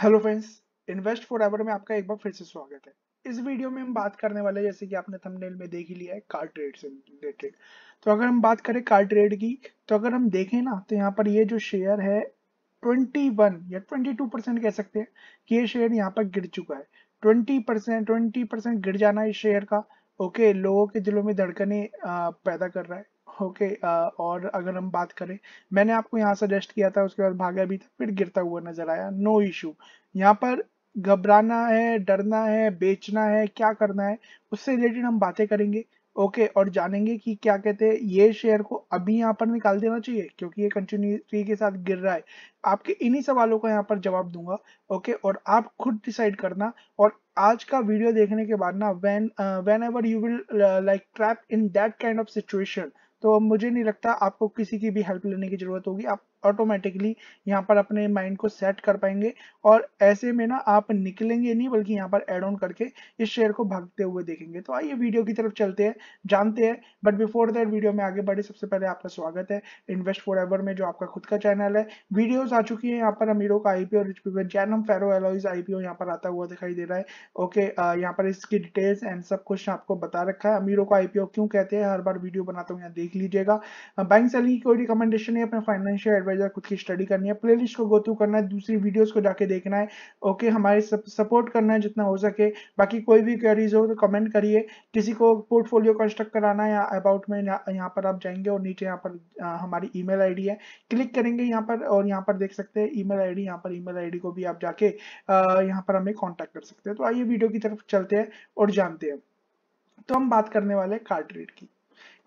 hello friends invest forever में आपका एक बार फिर से स्वागत है इस वीडियो में हम बात करने वाले हैं जैसे कि आपने थंबनेल में देख ही लिया है कार ट्रेड से रिलेटेड तो अगर हम बात करें कार ट्रेड की तो अगर हम देखें ना तो यहाँ पर ये जो शेयर है 21 या 22 परसेंट कह सकते हैं कि ये शेयर यहाँ पर गिर चुका है 20 परसेंट ट्वेंटी परसेंट गिर जाना इस शेयर का ओके लोगों के दिलों में धड़कने पैदा कर रहा है ओके और अगर हम बात करें मैंने आपको यहाँ सजेस्ट किया था उसके बाद भागा भी था फिर गिरता हुआ नजर आया नो इशू यहाँ पर घबराना है डरना है बेचना है क्या करना है उससे रिलेटेड हम बातें करेंगे ओके okay, और जानेंगे कि क्या कहते हैं ये शेयर को अभी यहाँ पर निकाल देना चाहिए क्योंकि ये कंटिन्यूटी के साथ गिर रहा है आपके इन्हीं सवालों का यहाँ पर जवाब दूंगा ओके okay, और आप खुद डिसाइड करना और आज का वीडियो देखने के बाद ना when whenever you will like trap in that kind of situation तो मुझे नहीं लगता आपको किसी की भी हेल्प लेने की ज़रूरत होगी आप ऑटोमेटिकली यहाँ पर अपने माइंड को सेट कर पाएंगे और ऐसे में ना आप निकलेंगे नहीं बल्कि यहाँ पर एड ऑन करके इस शेयर को भागते हुए देखेंगे तो आइए वीडियो की तरफ चलते हैं जानते हैं बट बिफोर दैट वीडियो में आगे बढ़े सबसे पहले आपका स्वागत है इन्वेस्ट फॉर में जो आपका खुद का चैनल है वीडियोज आ चुकी है यहाँ पर अमीरों का IPO rich people Jainam Ferro Alloys IPO यहाँ पर आता हुआ दिखाई दे रहा है ओके यहाँ पर इसकी डिटेल्स एंड सब कुछ आपको बता रखा है अमीरों को आईपीओ क्यों कहते हैं हर बार वीडियो बनाता हूँ यहाँ देख लीजिएगा बैंक सेलिंग की कोई रिकमेंडेशन नहीं अपने फाइनेंशियल एडवाइज या खुद की स्टडी करनी है प्लेलिस्ट को गो थ्रू करना है दूसरी वीडियोस को जाके देखना है ओके हमारे सपोर्ट करना है जितना हो सके बाकी कोई भी क्वेरीज हो तो कमेंट करिए किसी को पोर्टफोलियो कंस्ट्रक्ट कराना है या अबाउट में यहाँ पर आप जाएंगे और नीचे यहाँ पर हमारी ई मेल है क्लिक करेंगे यहाँ पर और यहाँ पर देख सकते हैं ई मेल आई डी पर ई मेल को भी आप जाके यहाँ पर हमें कॉन्टैक्ट कर सकते हैं तो आइए वीडियो की तरफ चलते हैं और जानते हैं तो हम बात करने वाले हैं कार्ड रीड की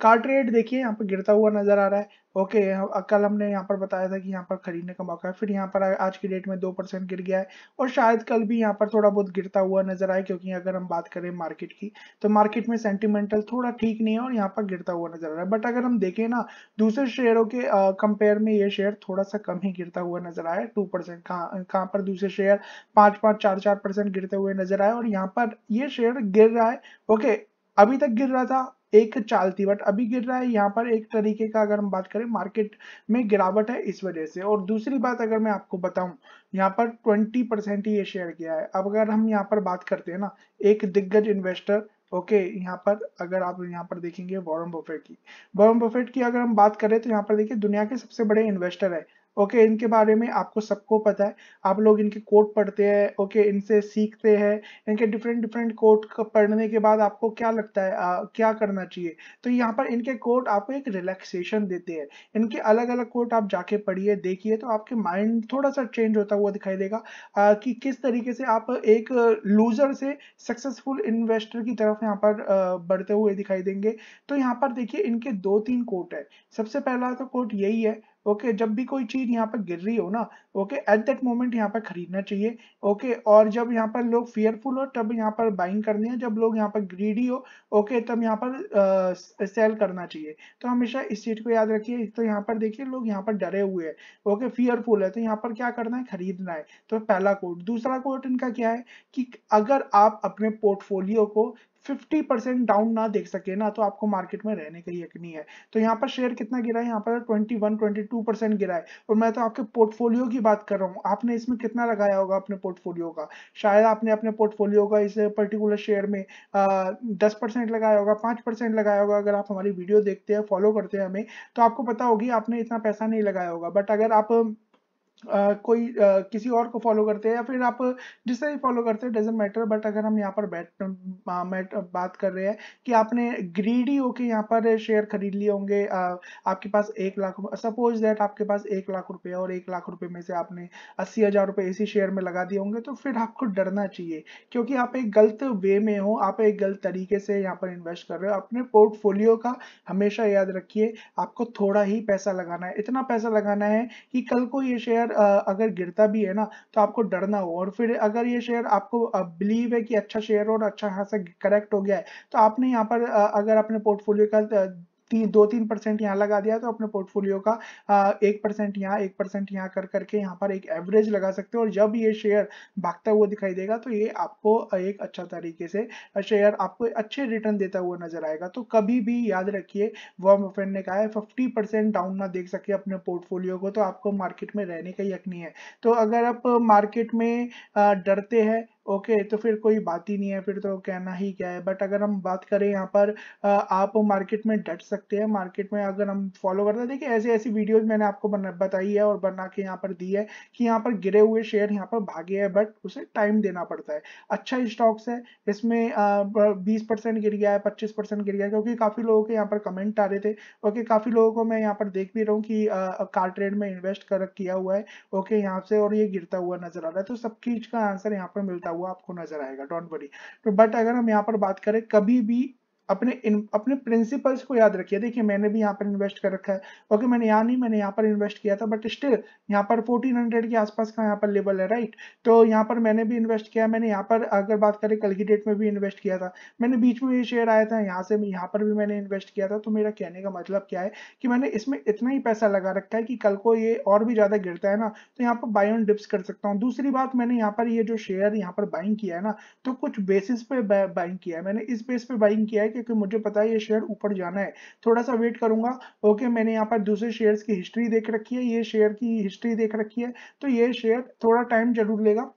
कार्ट रेट देखिए यहाँ पर गिरता हुआ नजर आ रहा है ओके कल हमने यहाँ पर बताया था कि यहाँ पर खरीदने का मौका है फिर यहाँ पर आज की डेट में दो परसेंट गिर गया है और शायद कल भी यहाँ पर थोड़ा बहुत गिरता हुआ नजर आए क्योंकि अगर हम बात करें मार्केट की तो मार्केट में सेंटिमेंटल थोड़ा ठीक नहीं है और यहाँ पर गिरता हुआ नजर आ रहा है बट अगर हम देखें ना दूसरे शेयरों के कंपेयर में ये शेयर थोड़ा सा कम ही गिरता हुआ नजर आया टू परसेंट कहाँ पर दूसरे शेयर पांच पांच चार चार परसेंट गिरते हुए नजर आए और यहाँ पर ये शेयर गिर रहा है ओके अभी तक गिर रहा था एक चालती बट अभी गिर रहा है यहाँ पर एक तरीके का अगर हम बात करें मार्केट में गिरावट है इस वजह से और दूसरी बात अगर मैं आपको बताऊं यहाँ पर 20 परसेंट ही ये शेयर गया है अब अगर हम यहाँ पर बात करते हैं ना एक दिग्गज इन्वेस्टर ओके okay, यहाँ पर अगर आप यहाँ पर देखेंगे वॉरम बफेट की वॉरम बफेट की अगर हम बात करें तो यहाँ पर देखिए दुनिया के सबसे बड़े इन्वेस्टर है ओके okay, इनके बारे में आपको सबको पता है आप लोग इनके कोट पढ़ते हैं ओके okay, इनसे सीखते हैं इनके डिफरेंट डिफरेंट कोट पढ़ने के बाद आपको क्या लगता है आ, क्या करना चाहिए तो यहाँ पर इनके कोट आपको एक रिलैक्सेशन देते हैं इनके अलग अलग कोट आप जाके पढ़िए देखिए तो आपके माइंड थोड़ा सा चेंज होता हुआ दिखाई देगा आ, कि किस तरीके से आप एक लूजर से सक्सेसफुल इन्वेस्टर की तरफ यहाँ पर आ, बढ़ते हुए दिखाई देंगे तो यहाँ पर देखिए इनके दो तीन कोट है सबसे पहला तो कोट यही है ओके okay, जब भी कोई चीज यहाँ पर गिर रही हो ना ओके एट दैट मोमेंट यहाँ पर खरीदना चाहिए ओके okay, और जब यहाँ पर लोग फियरफुल हो तब यहाँ पर बाइंग करनी है जब लोग यहाँ पर ग्रीडी हो ओके okay, तब यहाँ पर सेल करना चाहिए तो हमेशा इस चीज को याद रखिए तो यहाँ पर देखिए लोग यहाँ पर डरे हुए हैं ओके फियरफुल है तो यहाँ पर क्या करना है खरीदना है तो पहला कोर्ट दूसरा कोर्ट इनका क्या है कि अगर आप अपने पोर्टफोलियो को फिफ्टी परसेंट डाउन ना देख सके ना तो आपको मार्केट में रहने का यक नहीं है तो यहाँ पर शेयर कितना गिरा है यहाँ पर twenty one twenty two percent गिरा है और मैं तो आपके पोर्टफोलियो की बात कर रहा हूँ आपने इसमें कितना लगाया होगा अपने पोर्टफोलियो का शायद आपने अपने पोर्टफोलियो का इस पर्टिकुलर शेयर में दस परसेंट लगाया होगा पाँच परसेंट लगाया होगा अगर आप हमारी वीडियो देखते हैं फॉलो करते हैं हमें तो आपको पता होगी आपने इतना पैसा नहीं लगाया होगा बट अगर आप कोई आ, किसी और को फॉलो करते हैं या फिर आप जिससे भी फॉलो करते हैं डजेंट मैटर बट अगर हम यहाँ पर बैट मैट बात कर रहे हैं कि आपने ग्रीडी होके यहाँ पर शेयर खरीद लिए होंगे आपके पास एक लाख सपोज दैट आपके पास एक लाख रुपए और एक लाख रुपए में से आपने अस्सी हजार रुपये इसी शेयर में लगा दिए होंगे तो फिर आपको डरना चाहिए क्योंकि आप एक गलत वे में हो आप एक गलत तरीके से यहाँ पर इन्वेस्ट कर रहे हो अपने पोर्टफोलियो का हमेशा याद रखिए आपको थोड़ा ही पैसा लगाना है इतना पैसा लगाना है कि कल को ये शेयर शेयर अगर गिरता भी है ना तो आपको डरना हो और फिर अगर ये शेयर आपको बिलीव है कि अच्छा शेयर और अच्छा खासा करेक्ट हो गया है तो आपने यहाँ पर अगर अपने पोर्टफोलियो का तीन दो तीन परसेंट यहाँ लगा दिया तो अपने पोर्टफोलियो का आ, एक परसेंट यहाँ एक परसेंट यहाँ कर करके यहाँ पर एक एवरेज लगा सकते हो और जब ये शेयर भागता हुआ दिखाई देगा तो ये आपको एक अच्छा तरीके से शेयर आपको अच्छे रिटर्न देता हुआ नजर आएगा तो कभी भी याद रखिए वॉर्म बफेट ने कहा है फिफ्टी डाउन ना देख सके अपने पोर्टफोलियो को तो आपको मार्केट में रहने का यक नहीं है तो अगर आप मार्केट में डरते हैं ओके तो फिर कोई बात ही नहीं है फिर तो कहना ही क्या है बट अगर हम बात करें यहाँ पर आप मार्केट में डट सकते हैं मार्केट में अगर हम फॉलो करते हैं देखिए ऐसी ऐसी वीडियोज मैंने आपको बताई है और बना के यहाँ पर दी है कि यहाँ पर गिरे हुए शेयर यहाँ पर भागे हैं बट उसे टाइम देना पड़ता है अच्छा स्टॉक्स है इसमें बीस परसेंट गिर गया है पच्चीस परसेंट गिर गया क्योंकि काफ़ी लोगों के यहाँ पर कमेंट आ रहे थे ओके काफ़ी लोगों को मैं यहाँ पर देख भी रहा हूँ कि कार ट्रेड में इन्वेस्ट कर किया हुआ है ओके यहाँ से और ये गिरता हुआ नजर आ रहा है तो सब चीज़ का आंसर यहाँ पर मिलता हुआ हुआ आपको नजर आएगा डोंट वरी तो बट अगर हम यहाँ पर बात करें कभी भी अपने इन, अपने प्रिंसिपल्स को याद रखिए देखिए मैंने भी यहाँ पर इन्वेस्ट कर रखा है ओके मैंने यहाँ नहीं मैंने यहाँ पर इन्वेस्ट किया था बट स्टिल यहाँ पर 1400 के आसपास का यहाँ पर लेवल है राइट तो यहाँ पर मैंने भी इन्वेस्ट किया मैंने यहाँ पर अगर बात करें कल की डेट में भी इन्वेस्ट किया था मैंने बीच में ये शेयर आया था यहाँ से यहाँ पर भी मैंने इन्वेस्ट किया था तो मेरा कहने का मतलब क्या है कि मैंने इसमें इतना ही पैसा लगा रखा है कि कल को ये और भी ज़्यादा गिरता है ना तो यहाँ पर बाई ऑन डिप्स कर सकता हूँ दूसरी बात मैंने यहाँ पर ये जो शेयर यहाँ पर बाइंग किया है ना तो कुछ बेसिस पे बाइंग किया है मैंने इस बेस पे बाइंग किया है कि क्योंकि मुझे पता है ये शेयर ऊपर जाना है थोड़ा सा वेट करूंगा ओके मैंने यहाँ पर दूसरे शेयर्स की हिस्ट्री देख रखी है ये शेयर की हिस्ट्री देख रखी है तो ये शेयर थोड़ा टाइम जरूर लेगा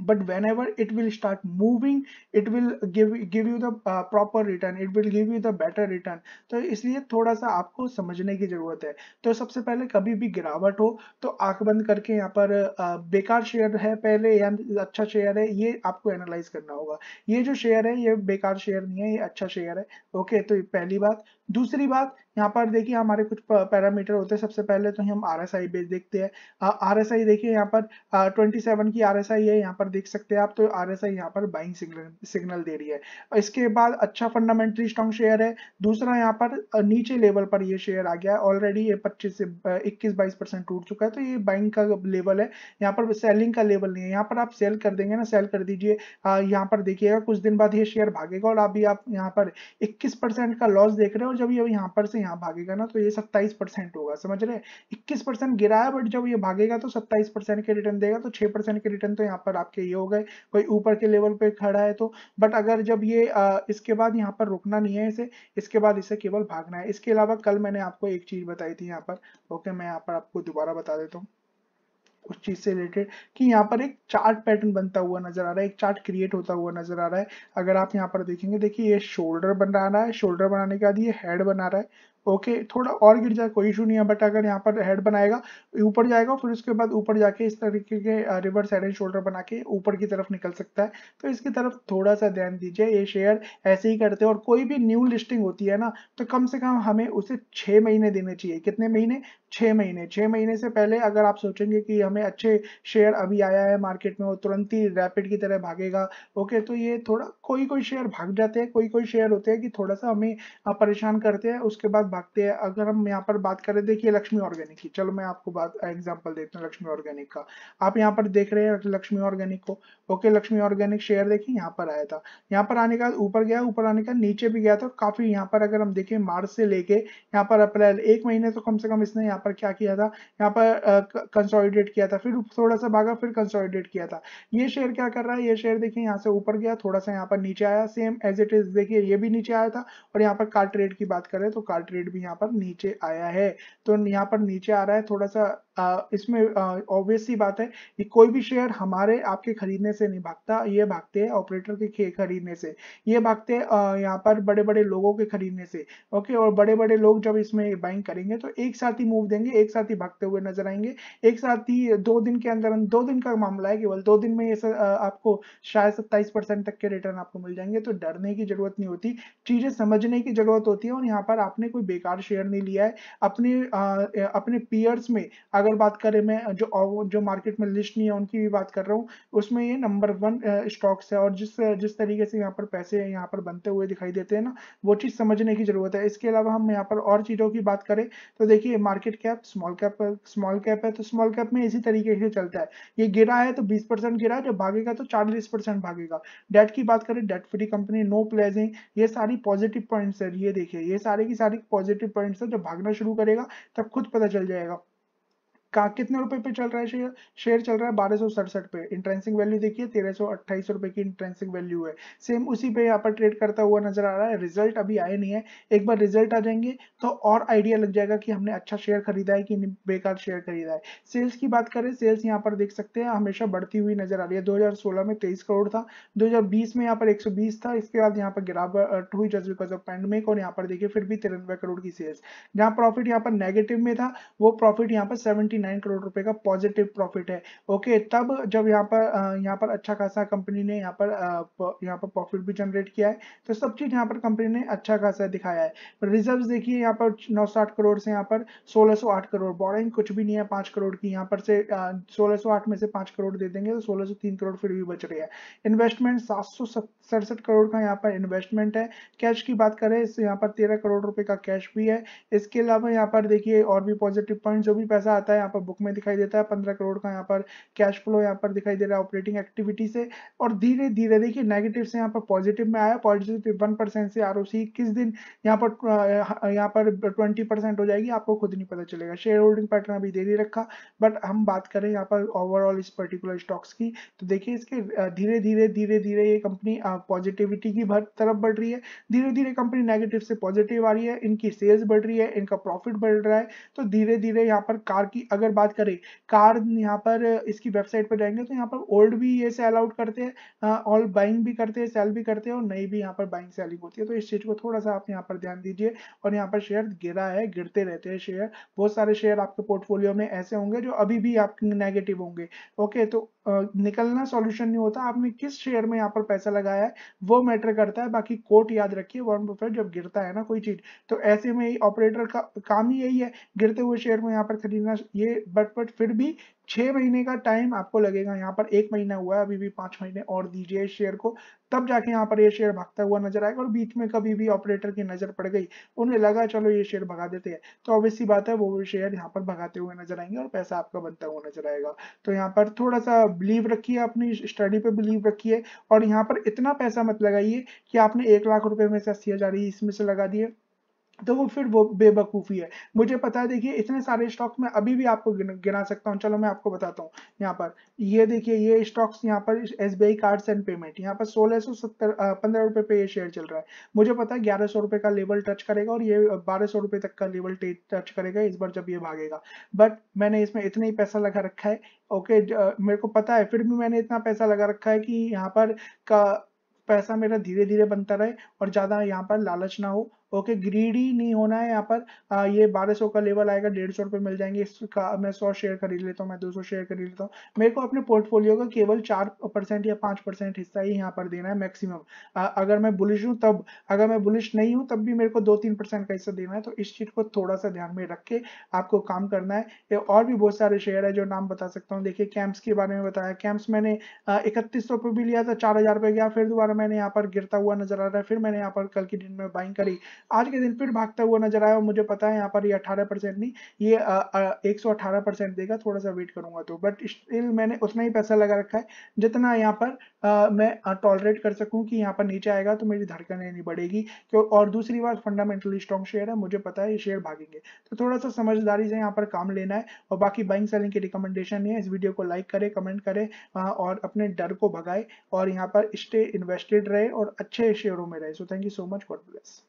but whenever it will start moving it will give give you the uh, proper return it will give you the better return तो इसलिए थोड़ा सा आपको समझने की जरूरत है तो सबसे पहले कभी भी गिरावट हो तो आंख बंद करके यहाँ पर आ, बेकार शेयर है पहले या अच्छा शेयर है ये आपको एनालाइज करना होगा ये जो शेयर है ये बेकार शेयर नहीं है ये अच्छा शेयर है ओके तो पहली बात दूसरी बात यहाँ पर देखिए हमारे कुछ पैरामीटर होते हैं सबसे पहले तो हम आर एस आई बेस देखते हैं आर एस आई देखिए यहाँ पर ट्वेंटी सेवन की आर एस आई है यहाँ पर देख सकते हैं आप तो आर एस आई यहाँ पर बाइंग सिग्नल सिग्नल दे रही है इसके बाद अच्छा फंडामेंटली स्ट्रॉन्ग शेयर है दूसरा यहाँ पर नीचे लेवल पर ये शेयर आ गया है ऑलरेडी ये पच्चीस से इक्कीस बाईस परसेंट टूट चुका है तो ये बाइंग का लेवल है यहाँ पर सेलिंग का लेवल नहीं है यहाँ पर आप सेल कर देंगे ना सेल कर दीजिए यहाँ पर देखिएगा कुछ दिन बाद ये शेयर भागेगा और अभी आप यहाँ पर इक्कीस का लॉस देख रहे हो जब ये यहाँ पर से यहाँ भागेगा ना तो ये 27 परसेंट होगा समझ रहे इक्कीस परसेंट गिरा है बट जब ये भागेगा तो 27 परसेंट के रिटर्न देगा तो 6 परसेंट के रिटर्न तो यहाँ पर आपके ये हो गए कोई ऊपर के लेवल पे खड़ा है तो बट अगर जब ये आ, इसके बाद यहाँ पर रुकना नहीं है इसे इसके बाद इसे केवल भागना है इसके अलावा कल मैंने आपको एक चीज बताई थी यहाँ पर ओके मैं यहाँ पर आपको दोबारा बता देता हूँ उस चीज से रिलेटेड कि यहाँ पर एक चार्ट पैटर्न बनता हुआ नजर आ रहा है एक चार्ट क्रिएट होता हुआ नजर आ रहा है अगर आप यहाँ पर देखेंगे देखिए ये शोल्डर बन रहा है शोल्डर बनाने के बाद ये हेड बना रहा है ओके okay, थोड़ा और गिर जाए कोई इशू नहीं है बट अगर यहाँ पर हेड बनाएगा ऊपर जाएगा फिर उसके बाद ऊपर जाके इस तरीके के रिवर्स हेड एंड शोल्डर बना के ऊपर की तरफ निकल सकता है तो इसकी तरफ थोड़ा सा ध्यान दीजिए ये शेयर ऐसे ही करते हैं और कोई भी न्यू लिस्टिंग होती है ना तो कम से कम हमें उसे छः महीने देने चाहिए कितने महीने छः महीने छः महीने से पहले अगर आप सोचेंगे कि हमें अच्छे शेयर अभी आया है मार्केट में वो तुरंत ही रैपिड की तरह भागेगा ओके तो ये थोड़ा कोई कोई शेयर भाग जाते हैं कोई कोई शेयर होते हैं कि थोड़ा सा हमें परेशान करते हैं उसके बाद तरफ भागते हैं अगर हम यहाँ पर बात करें देखिए लक्ष्मी ऑर्गेनिक की चलो मैं आपको बात एग्जांपल देता हूँ लक्ष्मी ऑर्गेनिक का आप यहाँ पर देख रहे हैं लक्ष्मी ऑर्गेनिक को ओके लक्ष्मी ऑर्गेनिक शेयर देखिए यहाँ पर आया था यहाँ पर आने का ऊपर गया ऊपर आने का नीचे भी गया था काफी यहाँ पर अगर हम देखें मार्च से लेके यहाँ पर अप्रैल एक महीने तो कम से कम इसने यहाँ पर क्या किया था यहाँ पर कंसोलिडेट किया था फिर थोड़ा सा भागा फिर कंसोलिडेट किया था ये शेयर क्या कर रहा है ये शेयर देखिए यहाँ से ऊपर गया थोड़ा सा यहाँ पर नीचे आया सेम एज इट इज देखिए ये भी नीचे आया था और यहाँ पर कार ट्रेड की बात करें तो कार रेट भी यहाँ पर नीचे आया है तो यहाँ पर नीचे आ रहा है थोड़ा सा आ, इसमें ऑब्वियस सी बात है कि कोई भी शेयर हमारे आपके खरीदने से नहीं भागता ये भागते हैं ऑपरेटर के खरीदने से ये भागते हैं यहाँ पर बड़े बड़े लोगों के खरीदने से ओके और बड़े बड़े लोग जब इसमें बाइंग करेंगे तो एक साथ ही मूव देंगे एक साथ ही भागते हुए नजर आएंगे एक साथ ही दो दिन के अंदर दो दिन का मामला है केवल दो दिन में ये सर, आपको शायद सत्ताईस तक के रिटर्न आपको मिल जाएंगे तो डरने की जरूरत नहीं होती चीजें समझने की जरूरत होती है और यहाँ पर आपने कोई बेकार शेयर नहीं लिया है अपने आ, अपने पीयर्स में अगर बात करें मैं जो जो मार्केट में लिस्ट नहीं है उनकी भी बात कर रहा हूँ उसमें ये नंबर वन स्टॉक्स है और जिस जिस तरीके से यहाँ पर पैसे यहाँ पर बनते हुए दिखाई देते हैं ना वो चीज़ समझने की ज़रूरत है इसके अलावा हम यहाँ पर और चीज़ों की बात करें तो देखिए market cap small cap small cap है तो स्मॉल कैप में इसी तरीके से चलता है ये गिरा है तो बीस परसेंट गिरा जब भागेगा तो चालीस भागेगा डेट की बात करें debt free company no pledging ये सारी पॉजिटिव पॉइंट्स है ये देखिए ये सारे की सारी पॉजिटिव पॉइंट्स है जब भागना शुरू करेगा तब खुद पता चल जाएगा का कितने रुपए पे चल रहा है शेयर शेयर चल रहा है बारह सौ सड़सठ पे इंट्रेंसिंग वैल्यू देखिए तेरह सौ अट्ठाईस रुपए की इंट्रेंसिंग वैल्यू है सेम उसी पे यहाँ पर ट्रेड करता हुआ नजर आ रहा है रिजल्ट अभी आए नहीं है एक बार रिजल्ट आ जाएंगे तो और आइडिया लग जाएगा कि हमने अच्छा शेयर खरीदा है कि बेकार शेयर खरीदा है सेल्स की बात करें सेल्स यहाँ पर देख सकते हैं हमेशा बढ़ती हुई नजर आ रही है दो में तेईस करोड़ था दो में यहाँ पर एक था इसके बाद यहाँ पर गिरावट हुई जस्ट बिकॉज ऑफ पैंडमिक और यहाँ पर देखिए फिर भी तिरानवे करोड़ की सेल्स जहाँ प्रॉफिट यहाँ पर नेगेटिव में था वो प्रॉफिट यहाँ पर सेवेंटी 159 करोड़ रुपए का पॉजिटिव प्रॉफिट है ओके तब जब यहाँ पर यहाँ पर अच्छा खासा कंपनी ने यहाँ पर यहाँ पर प्रॉफिट भी जनरेट किया है तो सब चीज यहाँ पर कंपनी ने अच्छा खासा दिखाया है रिजर्व देखिए यहाँ पर नौ करोड़ से यहाँ पर सोलह करोड़ बॉरिंग कुछ भी नहीं है पांच करोड़ की यहाँ पर से सोलह में से पांच करोड़ दे देंगे तो सोलह करोड़ फिर भी बच रही है इन्वेस्टमेंट सात करोड़ का यहाँ पर इन्वेस्टमेंट है कैश की बात करें इस यहाँ पर तेरह करोड़ रुपए का कैश भी है इसके अलावा यहाँ पर देखिए और भी पॉजिटिव पॉइंट जो भी पैसा आता है यहाँ पर बुक में दिखाई देता है पंद्रह करोड़ का यहाँ पर कैश फ्लो यहाँ पर दिखाई दे रहा है ऑपरेटिंग एक्टिविटी से और धीरे धीरे देखिए नेगेटिव से यहाँ पर पॉजिटिव में आया पॉजिटिव वन परसेंट से आर किस दिन यहाँ पर यहाँ पर ट्वेंटी परसेंट हो जाएगी आपको खुद नहीं पता चलेगा शेयर होल्डिंग पैटर्न अभी दे नहीं रखा बट हम बात करें यहाँ पर ओवरऑल इस पर्टिकुलर स्टॉक्स की तो देखिए इसके धीरे धीरे धीरे धीरे ये कंपनी पॉजिटिविटी की तरफ बढ़ रही है धीरे धीरे कंपनी नेगेटिव से पॉजिटिव आ रही है इनकी सेल्स बढ़ रही है इनका प्रॉफिट बढ़ रहा है तो धीरे धीरे यहाँ पर कार की अगर बात करें कार यहाँ पर इसकी वेबसाइट पर जाएंगे तो यहाँ पर ओल्ड भी ये सेल आउट करते हैं ऑल हाँ, बाइंग भी करते हैं सेल भी करते हैं और नई भी यहाँ पर बाइंग सेलिंग होती है तो इस चीज़ को थोड़ा सा आप यहाँ पर ध्यान दीजिए और यहाँ पर शेयर गिरा है गिरते रहते हैं शेयर बहुत सारे शेयर आपके पोर्टफोलियो में ऐसे होंगे जो अभी भी आप नेगेटिव होंगे ओके तो निकलना सॉल्यूशन नहीं होता आपने किस शेयर में यहाँ पर पैसा लगाया है वो मैटर करता है बाकी कोट याद रखिए वन बफेट जब गिरता है ना कोई चीज तो ऐसे में ऑपरेटर का काम ही यही है गिरते हुए शेयर में यहाँ पर खरीदना ये ये बट बट फिर भी छह महीने का टाइम आपको लगेगा यहाँ पर एक महीना हुआ है अभी भी पांच महीने और दीजिए इस शेयर को तब जाके यहाँ पर ये शेयर भागता हुआ नजर आएगा और बीच में कभी भी ऑपरेटर की नज़र पड़ गई उन्हें लगा चलो ये शेयर भगा देते हैं तो ऑब्वियसली बात है वो भी शेयर यहाँ पर भगाते हुए नजर आएंगे और पैसा आपका बनता हुआ नजर आएगा तो यहाँ पर थोड़ा सा बिलीव रखिए अपनी स्टडी पर बिलीव रखिए और यहाँ पर इतना पैसा मत लगाइए कि आपने एक लाख रुपये में से अस्सी हज़ार इसमें से लगा दिए तो वो फिर वो बेवकूफ़ी है मुझे पता है देखिए इतने सारे स्टॉक्स मैं अभी भी आपको गिना सकता हूँ चलो मैं आपको बताता हूँ यहाँ पर ये देखिए ये स्टॉक्स यहाँ पर S B I cards and payment यहाँ पर सोलह सौ सत्तर पंद्रह रुपये पे ये शेयर चल रहा है मुझे पता है ग्यारह सौ रुपये का लेवल टच करेगा और ये बारह सौ रुपये तक का लेवल टच करेगा इस बार जब ये भागेगा बट मैंने इसमें इतना ही पैसा लगा रखा है ओके मेरे को पता है फिर भी मैंने इतना पैसा लगा रखा है कि यहाँ पर का पैसा मेरा धीरे धीरे बनता रहे और ज़्यादा यहाँ पर लालच ना हो ओके ग्रीडी नहीं होना है यहाँ पर आ, ये बारह सौ का लेवल आएगा डेढ़ सौ रुपये मिल जाएंगे इसका मैं सौ शेयर खरीद लेता हूँ मैं दो सौ शेयर खरीद लेता हूँ मेरे को अपने पोर्टफोलियो का केवल चार परसेंट या पाँच परसेंट हिस्सा ही यहाँ पर देना है मैक्सिमम अगर मैं बुलिश हूँ तब अगर मैं बुलिश नहीं हूँ तब भी मेरे को दो तीन परसेंट का हिस्सा देना है तो इस चीज़ को थोड़ा सा ध्यान में रख के आपको काम करना है और भी बहुत सारे शेयर है जो नाम बता सकता हूँ देखिए कैंप्स के बारे में बताया कैंप्स मैंने इकतीस सौ भी लिया था चार हज़ार गया फिर दोबारा मैंने यहाँ पर गिरता हुआ नजर आ रहा है फिर मैंने यहाँ पर कल के दिन में बाइंग करी आज के दिन फिर भागता हुआ नजर आया और मुझे पता है यहाँ पर ये अठारह परसेंट नहीं ये एक सौ अठारह परसेंट देगा थोड़ा सा वेट करूंगा तो बट स्टिल मैंने उतना ही पैसा लगा रखा है जितना यहाँ पर आ, मैं टॉलरेट कर सकूँ कि यहाँ पर नीचे आएगा तो मेरी धड़कन नहीं बढ़ेगी क्यों और दूसरी बात फंडामेंटली स्ट्रॉन्ग शेयर है मुझे पता है ये शेयर भागेंगे तो थोड़ा सा समझदारी से यहाँ पर काम लेना है और बाकी बाइंग सेलिंग की रिकमेंडेशन है इस वीडियो को लाइक करे कमेंट करे और अपने डर को भगाए और यहाँ पर स्टे इन्वेस्टेड रहे और अच्छे शेयरों में रहे so thank you so much God bless